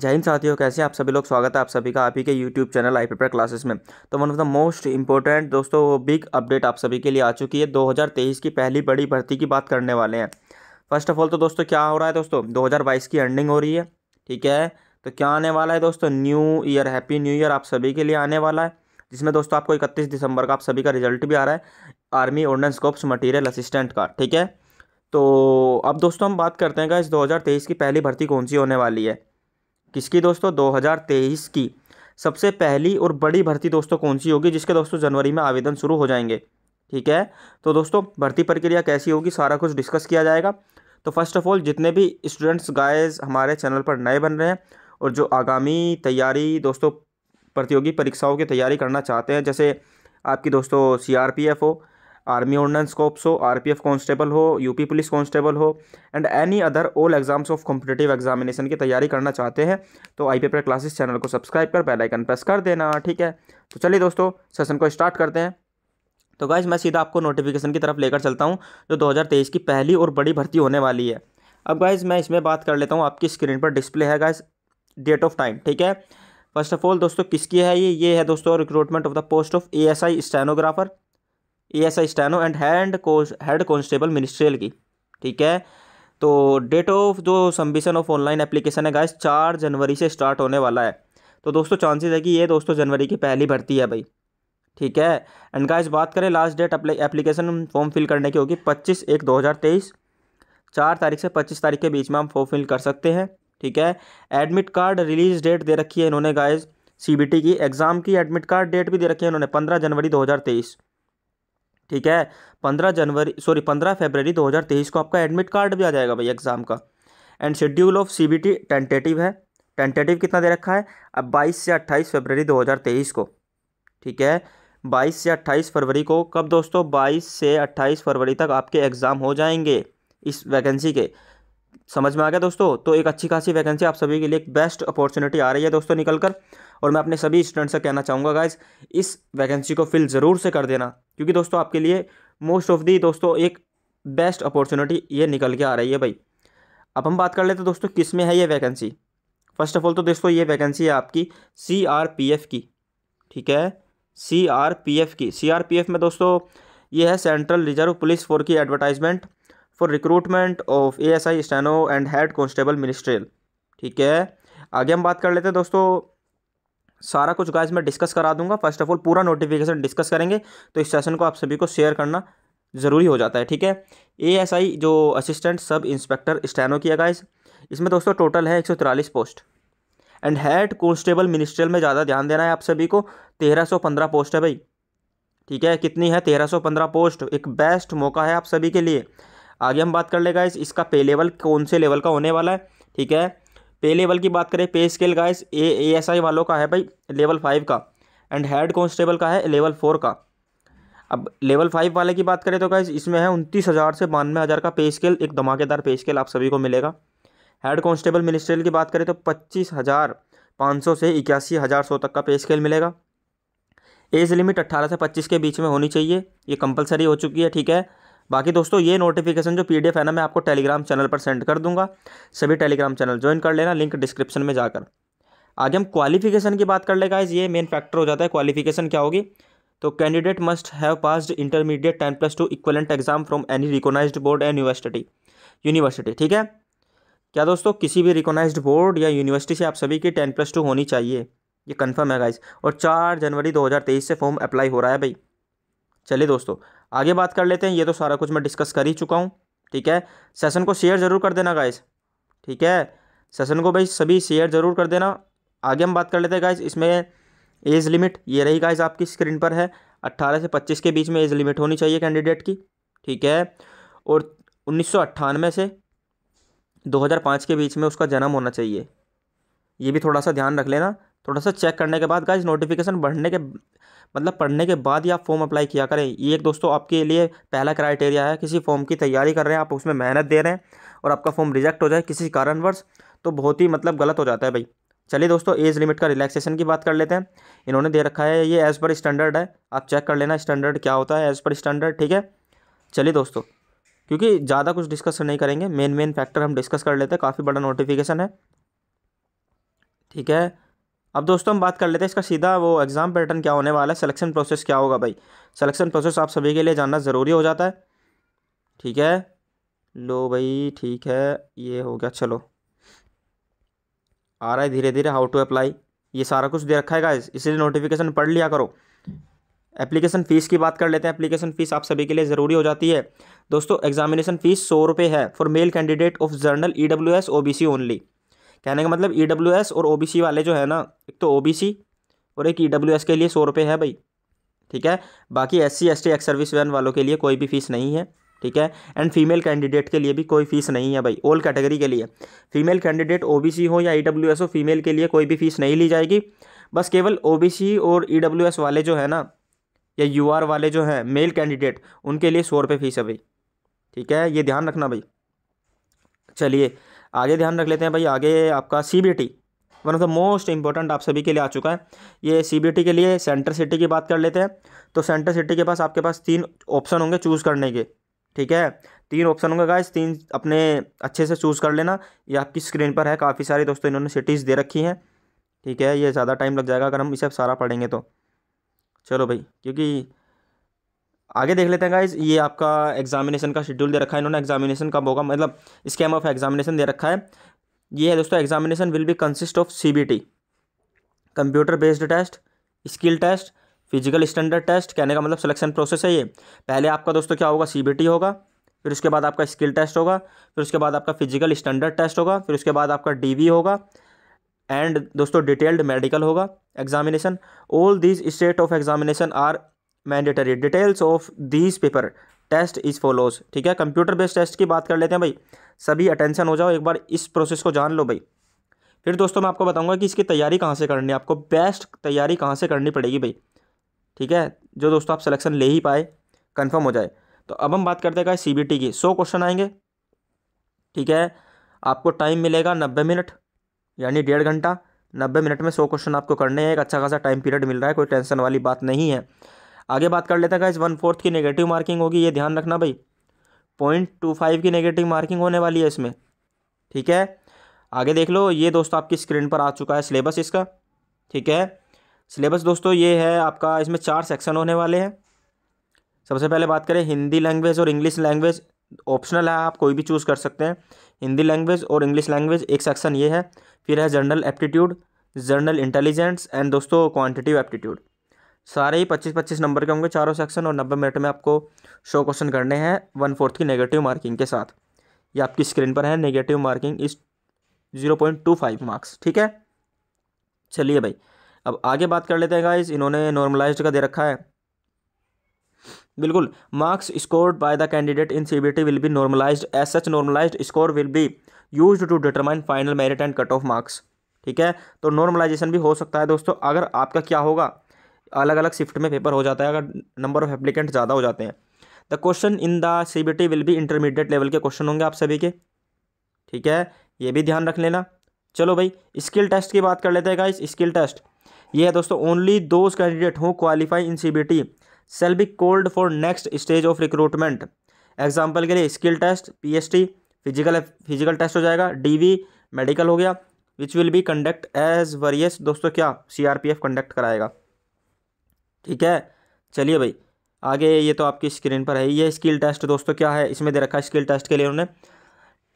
जय हिंद साथियों कैसे आप सभी लोग स्वागत है आप सभी का आप ही के YouTube channel I paper classes में तो one of the most important दोस्तों वो बिग अपडेट आप सभी के लिए आ चुकी है 2023 की पहली बड़ी भर्ती की बात करने वाले हैं फर्स्ट ऑफ ऑल तो दोस्तों क्या हो रहा है दोस्तों 2022 की एंडिंग हो रही है ठीक है तो क्या आने वाला है दोस्तों new year happy new year आप सभी के लिए आने वाला है जिसमें दोस्तों आपको इकतीस दिसंबर का आप सभी का रिजल्ट भी आ रहा है army ordnance corps material assistant का ठीक है तो अब दोस्तों हम बात करते हैं इस दो की पहली भर्ती कौन सी होने वाली है किसकी दोस्तों 2023 की सबसे पहली और बड़ी भर्ती दोस्तों कौन सी होगी जिसके दोस्तों जनवरी में आवेदन शुरू हो जाएंगे ठीक है तो दोस्तों भर्ती प्रक्रिया कैसी होगी सारा कुछ डिस्कस किया जाएगा तो फर्स्ट ऑफ ऑल जितने भी स्टूडेंट्स गाइस हमारे चैनल पर नए बन रहे हैं और जो आगामी तैयारी दोस्तों प्रतियोगी परीक्षाओं की तैयारी करना चाहते हैं जैसे आपकी दोस्तों सी हो आर्मी ऑर्डनेंस कॉप्स हो आर पी एफ कॉन्स्टेबल हो यूपी पुलिस कॉन्स्टेबल हो and any other all exams of competitive examination की तैयारी करना चाहते हैं तो आई पी क्लासेस चैनल को सब्सक्राइब कर बेल आइकन प्रेस कर देना ठीक है तो चलिए दोस्तों सेशन को स्टार्ट करते हैं तो गाइज मैं सीधा आपको नोटिफिकेशन की तरफ लेकर चलता हूँ जो तेईस की पहली और बड़ी भर्ती होने वाली है अब गाइज मैं इसमें बात कर लेता हूँ आपकी स्क्रीन पर डिस्प्ले है गाइज डेट ऑफ टाइम ठीक है फर्स्ट ऑफ ऑल दोस्तों किसकी है ये ये है दोस्तों recruitment of the post of A S I stenographer A S I steno and hand को हेड कॉन्स्टेबल मिनिस्ट्रियल की ठीक है तो डेट ऑफ जो सबमिशन ऑफ ऑनलाइन एप्लीकेशन है गाइस चार जनवरी से स्टार्ट होने वाला है तो दोस्तों चांसेस है कि ये दोस्तों जनवरी की पहली भर्ती है भाई ठीक है एंड गाइस बात करें last date application form fill करने की होगी पच्चीस एक दो हज़ार तेईस चार तारीख से पच्चीस तारीख के बीच में हम फॉर्म फिल कर सकते हैं ठीक है एडमिट कार्ड रिलीज डेट दे रखी है इन्होंने बी टी की एग्ज़ाम की एडमिट कार्ड डेट भी दे रखी है इन्होंने पंद्रह जनवरी दो हज़ार तेईस ठीक है पंद्रह जनवरी सॉरी पंद्रह फरवरी 2023 को आपका एडमिट कार्ड भी आ जाएगा भाई एग्ज़ाम का and schedule of C B T tentative है टेंटेटिव कितना दे रखा है अब 22 से 28 फरवरी 2023 को ठीक है 22 से 28 फरवरी को कब दोस्तों 22 से 28 फरवरी तक आपके एग्ज़ाम हो जाएंगे इस वैकेंसी के समझ में आ गया दोस्तों तो एक अच्छी खासी वैकेंसी आप सभी के लिए एक बेस्ट अपॉर्चुनिटी आ रही है दोस्तों निकल कर और मैं अपने सभी स्टूडेंट से कहना चाहूँगा गाइज इस वैकेंसी को फिल ज़रूर से कर देना क्योंकि दोस्तों आपके लिए मोस्ट ऑफ दी दोस्तों एक बेस्ट अपॉर्चुनिटी ये निकल के आ रही है भाई अब हम बात कर लेते हैं दोस्तों किस में है ये वैकेंसी फर्स्ट ऑफ ऑल तो दोस्तों ये वैकेंसी है आपकी सी की ठीक है सी की सी में दोस्तों ये है सेंट्रल रिजर्व पुलिस फोर की advertisement for recruitment of A S I steno and head constable ministerial ठीक है आगे हम बात कर लेते हैं दोस्तों सारा कुछ गाइस मैं डिस्कस करा दूंगा फर्स्ट ऑफ ऑल पूरा नोटिफिकेशन डिस्कस करेंगे तो इस सेशन को आप सभी को शेयर करना ज़रूरी हो जाता है ठीक है ए एस आई जो असिस्टेंट सब इंस्पेक्टर स्टैनो की है गाइस इसमें दोस्तों टोटल है एक post and head constable ministerial में ज़्यादा ध्यान देना है आप सभी को तेरह सौ पंद्रह पोस्ट है भाई ठीक है कितनी है तेरह सौ पंद्रह पोस्ट एक बेस्ट मौका है आप सभी के लिए आगे हम बात कर ले इस, इसका पे लेवल कौन से लेवल का होने वाला है ठीक है पे लेवल की बात करें पे स्केल इस ए एस आई वालों का है भाई लेवल फाइव का एंड हेड कॉन्स्टेबल का है लेवल फोर का अब लेवल फाइव वाले की बात करें तो गाइज इसमें है उनतीस हज़ार से बानवे हज़ार का पे स्केल एक धमाकेदार पे स्केल आप सभी को मिलेगा हेड कॉन्स्टेबल मिनिस्ट्रियल की बात करें तो पच्चीस हज़ार पाँच सौ से इक्यासी हज़ार सौ तक का पे स्केल मिलेगा एज लिमिट अट्ठारह से पच्चीस के बीच में होनी चाहिए ये कंपलसरी हो चुकी है ठीक है बाकी दोस्तों ये नोटिफिकेशन जो पी है ना मैं आपको टेलीग्राम चैनल पर सेंड कर दूंगा सभी टेलीग्राम चैनल ज्वाइन कर लेना लिंक डिस्क्रिप्शन में जाकर आगे हम क्वालिफिकेशन की बात कर ले गाइज ये मेन फैक्टर हो जाता है क्वालिफिकेशन क्या होगी तो candidate must have passed intermediate ten plus two equivalent exam from any recognize board and university university ठीक है क्या दोस्तों किसी भी रिकोनाइज बोर्ड या यूनिवर्सिटी से आप सभी की टेन प्लस टू होनी चाहिए ये कन्फर्म है गाइज और चार जनवरी दो से फॉर्म अप्लाई हो रहा है भाई चलिए दोस्तों आगे बात कर लेते हैं ये तो सारा कुछ मैं डिस्कस कर ही चुका हूँ ठीक है सेशन को शेयर ज़रूर कर देना गाइस ठीक है सेशन को भाई सभी शेयर ज़रूर कर देना आगे हम बात कर लेते हैं गाइस इसमें एज लिमिट ये रही गाइस आपकी स्क्रीन पर है अट्ठारह से पच्चीस के बीच में एज लिमिट होनी चाहिए कैंडिडेट की ठीक है और उन्नीस से दो के बीच में उसका जन्म होना चाहिए ये भी थोड़ा सा ध्यान रख लेना थोड़ा सा चेक करने के बाद गाइज नोटिफिकेशन बढ़ने के मतलब पढ़ने के बाद ही आप फॉर्म अप्लाई किया करें ये एक दोस्तों आपके लिए पहला क्राइटेरिया है किसी फॉर्म की तैयारी कर रहे हैं आप उसमें मेहनत दे रहे हैं और आपका फॉर्म रिजेक्ट हो जाए किसी कारणवश तो बहुत ही मतलब गलत हो जाता है भाई चलिए दोस्तों एज लिमिट का रिलैक्सेशन की बात कर लेते हैं इन्होंने दे रखा है ये एज़ पर स्टैंडर्ड है आप चेक कर लेना स्टैंडर्ड क्या होता है एज़ पर स्टैंडर्ड ठीक है चलिए दोस्तों क्योंकि ज़्यादा कुछ डिस्कस नहीं करेंगे मेन मेन फैक्टर हम डिस्कस कर लेते हैं काफ़ी बड़ा नोटिफिकेशन है ठीक है अब दोस्तों हम बात कर लेते हैं इसका सीधा वो एग्ज़ाम पैटर्न क्या होने वाला है सिलेक्शन प्रोसेस क्या होगा भाई सिलेक्शन प्रोसेस आप सभी के लिए जानना ज़रूरी हो जाता है ठीक है लो भाई ठीक है ये हो गया चलो आ रहा है धीरे धीरे हाउ टू अप्लाई ये सारा कुछ दे रखा है इसलिए इसीलिए नोटिफिकेशन पढ़ लिया करो एप्लीकेशन फ़ीस की बात कर लेते हैं एप्लीकेशन फ़ीस आप सभी के लिए ज़रूरी हो जाती है दोस्तों एग्जामिनेशन फ़ीस सौ रुपये है for male candidate of general E W S O B C only कहने का मतलब ई डब्ल्यू एस और ओ बी सी वाले जो है ना एक तो ओ बी सी और एक ई डब्ल्यू एस के लिए सौ रुपये है भाई ठीक है बाकी S C S T ex service men वालों के लिए कोई भी फीस नहीं है ठीक है एंड फीमेल कैंडिडेट के लिए भी कोई फीस नहीं है भाई ओल्ड कैटेगरी के लिए फीमेल कैंडिडेट ओबीसी हो या ईडब्ल्यू e एस हो फीमेल के लिए कोई भी फीस नहीं ली जाएगी बस केवल ओबीसी और ईडब्ल्यू एस वाले जो है ना या यू आर वाले जो हैं मेल कैंडिडेट उनके लिए सौ रुपये फीस है भाई ठीक है ये ध्यान रखना भाई चलिए आगे ध्यान रख लेते हैं भाई आगे आपका C B T one of the most important आप सभी के लिए आ चुका है ये सी बी टी के लिए सेंटर सिटी की बात कर लेते हैं तो सेंटर सिटी के पास आपके पास तीन ऑप्शन होंगे चूज़ करने के ठीक है तीन ऑप्शन होंगे गाइस तीन अपने अच्छे से चूज़ कर लेना ये आपकी स्क्रीन पर है काफ़ी सारी दोस्तों इन्होंने सिटीज़ दे रखी हैं ठीक है ये ज़्यादा टाइम लग जाएगा अगर हम इसे सारा पढ़ेंगे तो चलो भाई क्योंकि आगे देख लेते हैं गाइज ये आपका एग्जामिनेशन का शेड्यूल दे रखा है इन्होंने एग्जामिनेशन कब होगा मतलब स्कैम ऑफ एग्जामिनेशन दे रखा है ये है दोस्तों examination will be consist of C computer based test skill test physical standard test कहने का मतलब सिलेक्शन प्रोसेस है ये पहले आपका दोस्तों क्या होगा सी होगा फिर उसके बाद आपका स्किल टेस्ट होगा फिर उसके बाद आपका फिजिकल स्टैंडर्ड टेस्ट होगा फिर उसके बाद आपका डी होगा एंड दोस्तों डिटेल्ड मेडिकल होगा examination all these state of examination are mandatory details of these paper test is follows ठीक है कंप्यूटर बेस्ड टेस्ट की बात कर लेते हैं भाई सभी अटेंशन हो जाओ एक बार इस प्रोसेस को जान लो भाई फिर दोस्तों मैं आपको बताऊंगा कि इसकी तैयारी कहाँ से करनी है आपको बेस्ट तैयारी कहाँ से करनी पड़ेगी भाई ठीक है जो दोस्तों आप सिलेक्शन ले ही पाए कन्फर्म हो जाए तो अब हम बात करते हैं सी बी टी की सौ क्वेश्चन आएंगे ठीक है आपको टाइम मिलेगा नब्बे मिनट यानी डेढ़ घंटा नब्बे मिनट में सौ क्वेश्चन आपको करने हैं एक अच्छा खासा टाइम पीरियड मिल रहा है कोई टेंशन वाली बात नहीं है आगे बात कर लेते हैं गाइज़ वन फोर्थ की नेगेटिव मार्किंग होगी ये ध्यान रखना भाई पॉइंट टू फाइव की नेगेटिव मार्किंग होने वाली है इसमें ठीक है आगे देख लो ये दोस्तों आपकी स्क्रीन पर आ चुका है सिलेबस इसका ठीक है सिलेबस दोस्तों ये है आपका इसमें चार सेक्शन होने वाले हैं सबसे पहले बात करें हिंदी लैंग्वेज और इंग्लिश लैंग्वेज ऑप्शनल है आप कोई भी चूज़ कर सकते हैं हिंदी लैंग्वेज और इंग्लिश लैंग्वेज एक सेक्शन ये है फिर है general aptitude general intelligence and दोस्तों क्वांटिटिव एप्टीट्यूड सारे ही पच्चीस पच्चीस नंबर के होंगे चारों सेक्शन और नब्बे मिनट में आपको शो क्वेश्चन करने हैं वन फोर्थ की नेगेटिव मार्किंग के साथ ये आपकी स्क्रीन पर है नेगेटिव मार्किंग इस zero point two five marks ठीक है चलिए भाई अब आगे बात कर लेते हैं गाइज इन्होंने नॉर्मलाइज्ड का दे रखा है बिल्कुल marks score by the candidate in T will be normalized as such normalized score will be use to determine final merit and cut off marks ठीक है तो नॉर्मलाइजेशन भी हो सकता है दोस्तों अगर आपका क्या होगा अलग अलग शिफ्ट में पेपर हो जाता है अगर नंबर ऑफ एप्लीकेंट ज़्यादा हो जाते हैं the question in the C B T will भी इंटरमीडिएट लेवल के क्वेश्चन होंगे आप सभी के ठीक है ये भी ध्यान रख लेना चलो भाई स्किल टेस्ट की बात कर लेते हैं गाइस स्किल टेस्ट ये है दोस्तों only those candidate who qualify in C B T shall be called for next stage of recruitment example के लिए skill test P S T physical physical test हो जाएगा डी वी मेडिकल हो गया which will be conduct as various दोस्तों क्या C R P F conduct कराएगा ठीक है चलिए भाई आगे ये तो आपकी स्क्रीन पर है ये स्किल टेस्ट दोस्तों क्या है इसमें दे रखा है स्किल टेस्ट के लिए उन्होंने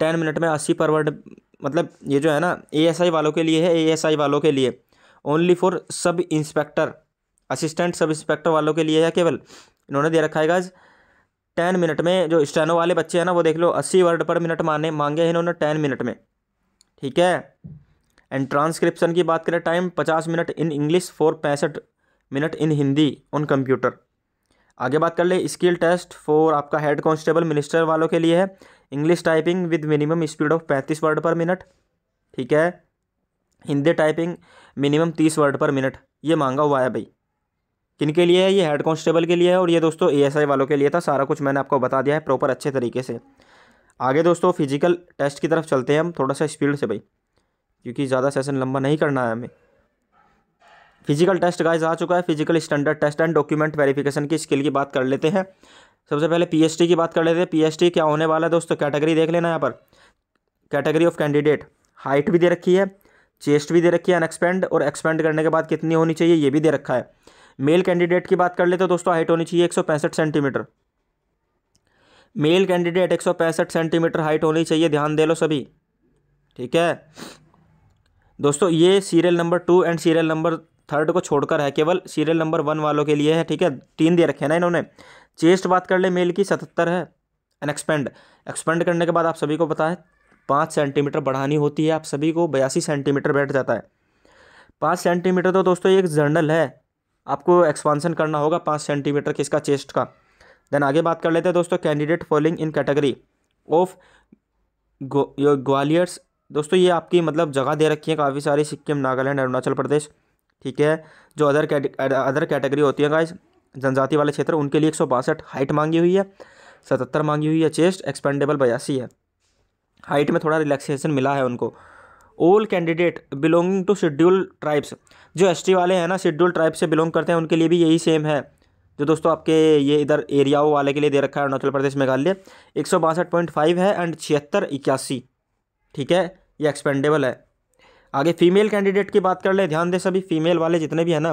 टेन मिनट में अस्सी पर वर्ड मतलब ये जो है ना एएसआई वालों के लिए है एएसआई वालों के लिए only for sub inspector assistant sub inspector वालों के लिए है केवल इन्होंने दे रखा है गाज टेन मिनट में जो स्टैनो वाले बच्चे हैं ना वो देख लो अस्सी वर्ड पर मिनट माने मांगे हैं इन्होंने टेन मिनट में ठीक है एंड ट्रांसक्रिप्शन की बात करें टाइम पचास मिनट इन इंग्लिश फॉर पैंसठ minute in Hindi on computer आगे बात कर ले स्किल टेस्ट फॉर आपका हेड कांस्टेबल मिनिस्टर वालों के लिए है English typing with minimum speed of पैंतीस वर्ड पर मिनट ठीक है हिंदी टाइपिंग मिनिमम तीस वर्ड पर मिनट ये मांगा हुआ है भाई किन के लिए है ये हेड कांस्टेबल के लिए है और ये दोस्तों एएसआई वालों के लिए था सारा कुछ मैंने आपको बता दिया है प्रॉपर अच्छे तरीके से आगे दोस्तों फिजिकल टेस्ट की तरफ चलते हैं हम थोड़ा सा स्पीड से भाई क्योंकि ज़्यादा सेशन लंबा नहीं करना है हमें फिजिकल टेस्ट गाइज आ चुका है physical standard test and document verification की स्किल की बात कर लेते हैं सबसे पहले पीएचटी की बात कर लेते हैं पीएचटी क्या होने वाला है दोस्तों कैटेगरी देख लेना यहाँ पर कैटेगरी ऑफ कैंडिडेट हाइट भी दे रखी है चेस्ट भी दे रखी है अनएक्सपेंड और एक्सपेंड करने के बाद कितनी होनी चाहिए ये भी दे रखा है मेल कैंडिडेट की बात कर लेते दोस्तों हाइट होनी चाहिए एक सेंटीमीटर मेल कैंडिडेट एक सेंटीमीटर हाइट होनी चाहिए ध्यान दे लो सभी ठीक है दोस्तों ये serial number two and serial number third को छोड़कर है केवल सीरियल नंबर वन वालों के लिए है ठीक है तीन दे रखे हैं ना इन्होंने चेस्ट बात कर ले मेल की सतहत्तर है एन एक्सपेंड एक्सपेंड करने के बाद आप सभी को पता है पाँच सेंटीमीटर बढ़ानी होती है आप सभी को बयासी सेंटीमीटर बैठ जाता है पाँच सेंटीमीटर तो दोस्तों एक जर्नल है आपको एक्सपांसन करना होगा पाँच सेंटीमीटर किसका चेस्ट का देन आगे बात कर लेते हैं दोस्तों candidate following in category of ग्वालियर्स दोस्तों ये आपकी मतलब जगह दे रखी है काफ़ी सारी सिक्किम नागालैंड अरुणाचल प्रदेश ठीक है जो अदर अदर कैटेगरी होती है गाइस जनजाति वाले क्षेत्र उनके लिए एक हाइट मांगी हुई है सतहत्तर मांगी हुई है चेस्ट एक्सपेंडेबल बयासी है हाइट में थोड़ा रिलैक्सेशन मिला है उनको all candidate belonging to schedule tribes जो एस वाले हैं ना शेड्यूल ट्राइब से बिलोंग करते हैं उनके लिए भी यही सेम है जो दोस्तों आपके ये इधर एरियाओं वाले के लिए दे रखा है अरुणाचल प्रदेश मेघालय एक सौ बासठ पॉइंट फाइव है एंड छिहत्तर इक्यासी ठीक है ये एक्सपेंडेबल है आगे फीमेल कैंडिडेट की बात कर ले ध्यान दें सभी फीमेल वाले जितने भी हैं ना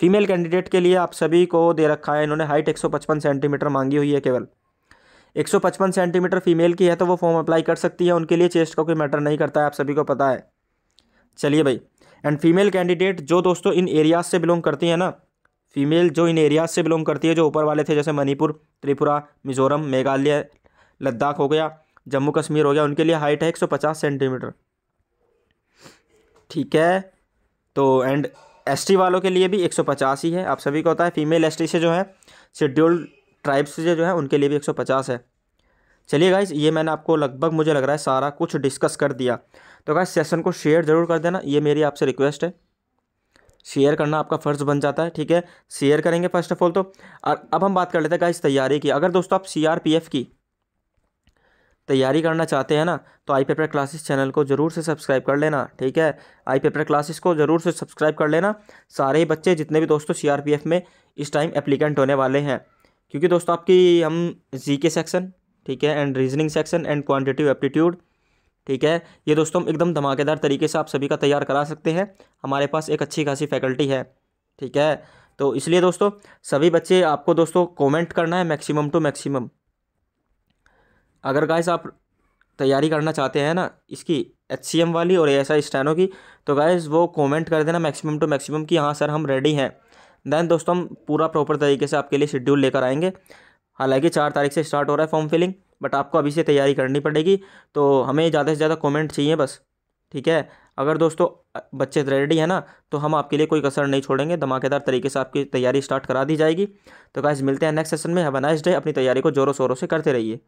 फीमेल कैंडिडेट के लिए आप सभी को दे रखा है इन्होंने हाइट 155 सेंटीमीटर मांगी हुई है केवल 155 सेंटीमीटर फीमेल की है तो वो फॉर्म अप्लाई कर सकती है उनके लिए चेस्ट का कोई मैटर नहीं करता है आप सभी को पता है चलिए भाई एंड फीमेल कैंडिडेट जो दोस्तों इन एरियाज से बिलोंग करती है ना फीमेल जो इन एरियाज से बिलोंग करती है जो ऊपर वाले थे जैसे मणिपुर त्रिपुरा मिजोरम मेघालय लद्दाख हो गया जम्मू कश्मीर हो गया उनके लिए हाइट है 150 सेंटीमीटर ठीक है तो एंड एस वालों के लिए भी एक सौ पचास ही है आप सभी को होता है फीमेल एस से जो है शेड्यूल्ड ट्राइब्स से जो है उनके लिए भी एक सौ पचास है चलिए गाइज ये मैंने आपको लगभग मुझे लग रहा है सारा कुछ डिस्कस कर दिया तो गाइज सेशन को शेयर ज़रूर कर देना ये मेरी आपसे रिक्वेस्ट है शेयर करना आपका फ़र्ज़ बन जाता है ठीक है शेयर करेंगे फर्स्ट ऑफ ऑल तो अब हम बात कर लेते हैं गाइज तैयारी की अगर दोस्तों आप सी की तैयारी करना चाहते हैं ना तो आई पेपर क्लासेस चैनल को ज़रूर से सब्सक्राइब कर लेना ठीक है आई पेपर क्लासेस को ज़रूर से सब्सक्राइब कर लेना सारे ही बच्चे जितने भी दोस्तों सीआरपीएफ में इस टाइम एप्लीकेंट होने वाले हैं क्योंकि दोस्तों आपकी हम के सेक्शन ठीक है and reasoning section and quantitative aptitude ठीक है ये दोस्तों हम एकदम धमाकेदार तरीके से आप सभी का तैयार करा सकते हैं हमारे पास एक अच्छी खासी फैकल्टी है ठीक है तो इसलिए दोस्तों सभी बच्चे आपको दोस्तों कमेंट करना है मैक्सिमम टू मैक्सिमम अगर गाइस आप तैयारी करना चाहते हैं ना इसकी एच वाली और एस आई स्टैनो की तो गाइस वो कॉमेंट कर देना मैक्सिमम टू मैक्सिमम कि हाँ सर हम रेडी हैं दैन दोस्तों हम पूरा प्रॉपर तरीके से आपके लिए शेड्यूल लेकर आएंगे हालांकि चार तारीख से स्टार्ट हो रहा है फॉर्म फिलिंग बट आपको अभी से तैयारी करनी पड़ेगी तो हमें ज़्यादा से ज़्यादा कमेंट चाहिए बस ठीक है अगर दोस्तों बच्चे रेडी है ना तो हम आपके लिए कोई कसर नहीं छोड़ेंगे धमाकेदार तरीके से आपकी तैयारी स्टार्ट करा दी जाएगी तो गाइज मिलते हैं नेक्स्ट सेशन में हैव नाइस डे अपनी तैयारी को जोरों शोरों से करते रहिए